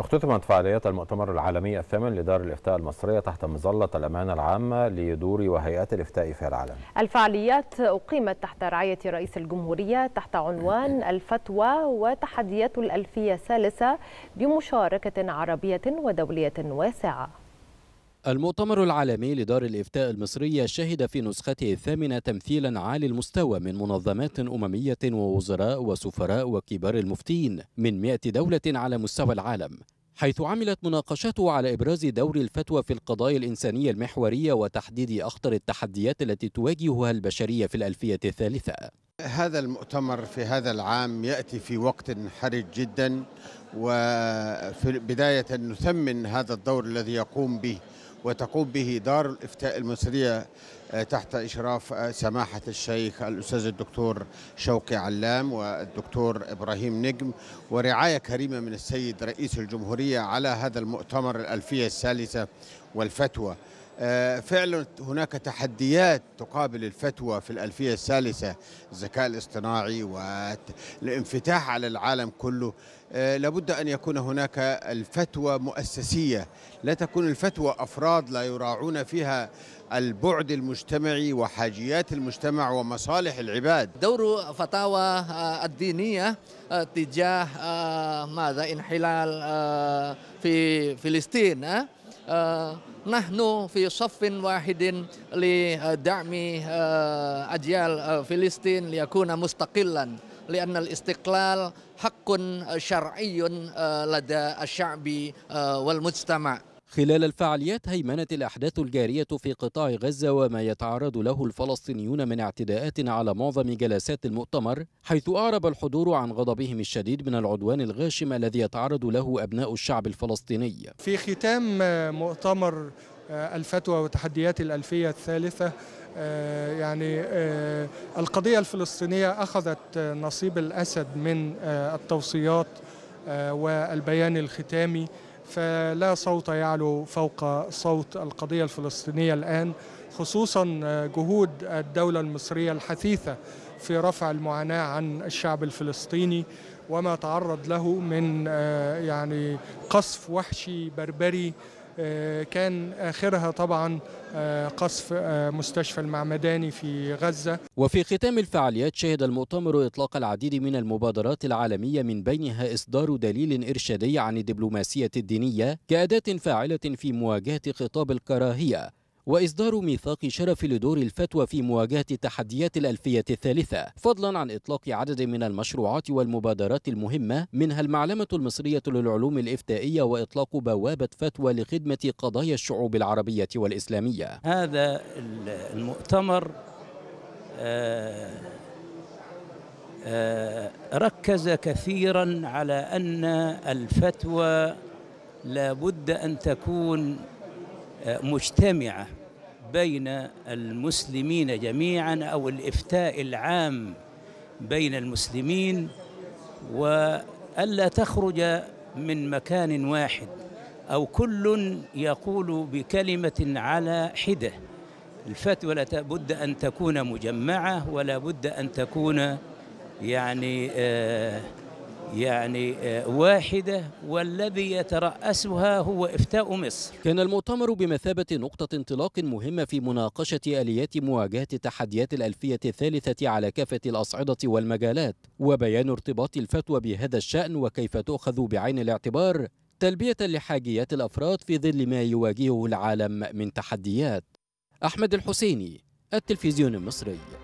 اختتمت فعاليات المؤتمر العالمي الثامن لدار الإفتاء المصرية تحت مظلة الأمانة العامة لدور وهيئات الإفتاء في العالم الفعاليات أقيمت تحت رعاية رئيس الجمهورية تحت عنوان الفتوى وتحديات الألفية الثالثة بمشاركة عربية ودولية واسعة المؤتمر العالمي لدار الإفتاء المصرية شهد في نسخته الثامنة تمثيلا عالي المستوى من منظمات أممية ووزراء وسفراء وكبار المفتين من 100 دولة على مستوى العالم حيث عملت مناقشاته على إبراز دور الفتوى في القضايا الإنسانية المحورية وتحديد أخطر التحديات التي تواجهها البشرية في الألفية الثالثة هذا المؤتمر في هذا العام يأتي في وقت حرج جدا وفي بداية نثمن هذا الدور الذي يقوم به وتقوم به دار الإفتاء المصرية آه، تحت إشراف آه، سماحة الشيخ الأستاذ الدكتور شوقي علام والدكتور إبراهيم نجم ورعاية كريمة من السيد رئيس الجمهورية على هذا المؤتمر الألفية الثالثة والفتوى آه، فعلا هناك تحديات تقابل الفتوى في الألفية الثالثة الذكاء الاصطناعي والانفتاح على العالم كله آه، لابد أن يكون هناك الفتوى مؤسسية لا تكون الفتوى أفراد لا يراعون فيها البعد المجتمعي وحاجيات المجتمع ومصالح العباد دور فتاوى آه، الدينية تجاه ماذا انحلال في فلسطين نحن في صف واحد لدعم آه، أجيال آه، فلسطين ليكون مستقلا لأن الاستقلال حق شرعي آه، لدى الشعب والمجتمع خلال الفعاليات هيمنت الأحداث الجارية في قطاع غزة وما يتعرض له الفلسطينيون من اعتداءات على معظم جلسات المؤتمر حيث أعرب الحضور عن غضبهم الشديد من العدوان الغاشم الذي يتعرض له أبناء الشعب الفلسطيني في ختام مؤتمر آه، الفتوى وتحديات الألفية الثالثة آه، يعني آه، القضية الفلسطينية أخذت نصيب الأسد من التوصيات والبيان الختامي فلا صوت يعلو فوق صوت القضية الفلسطينية الآن خصوصا آه، جهود الدولة المصرية الحثيثة في رفع المعاناة عن الشعب الفلسطيني وما تعرض له من آه، يعني قصف وحشي بربري آه، كان آخرها طبعا آه، قصف آه، مستشفى المعمداني في غزة وفي ختام الفعاليات شهد المؤتمر إطلاق العديد من المبادرات العالمية من بينها إصدار دليل إرشادي عن الدبلوماسية الدينية كأداة فاعلة في مواجهة خطاب الكراهية وإصدار ميثاق شرف لدور الفتوى في مواجهة تحديات الألفية الثالثة فضلا عن إطلاق عدد من المشروعات والمبادرات المهمة منها المعلمة المصرية للعلوم الإفتائية وإطلاق بوابة فتوى لخدمة قضايا الشعوب العربية والإسلامية هذا المؤتمر آه، آه، ركز كثيرا على أن الفتوى لابد أن تكون مجتمعة بين المسلمين جميعا أو الإفتاء العام بين المسلمين وألا تخرج من مكان واحد أو كل يقول بكلمة على حدة الفتوى لا بد أن تكون مجمعة ولا بد أن تكون يعني آه يعني آه، واحدة والذي يترأسها هو إفتاء مصر كان المؤتمر بمثابة نقطة انطلاق مهمة في مناقشة آليات مواجهة تحديات الألفية الثالثة على كافة الأصعدة والمجالات وبيان ارتباط الفتوى بهذا الشأن وكيف تؤخذ بعين الاعتبار تلبية لحاجيات الأفراد في ظل ما يواجهه العالم من تحديات أحمد الحسيني التلفزيون المصري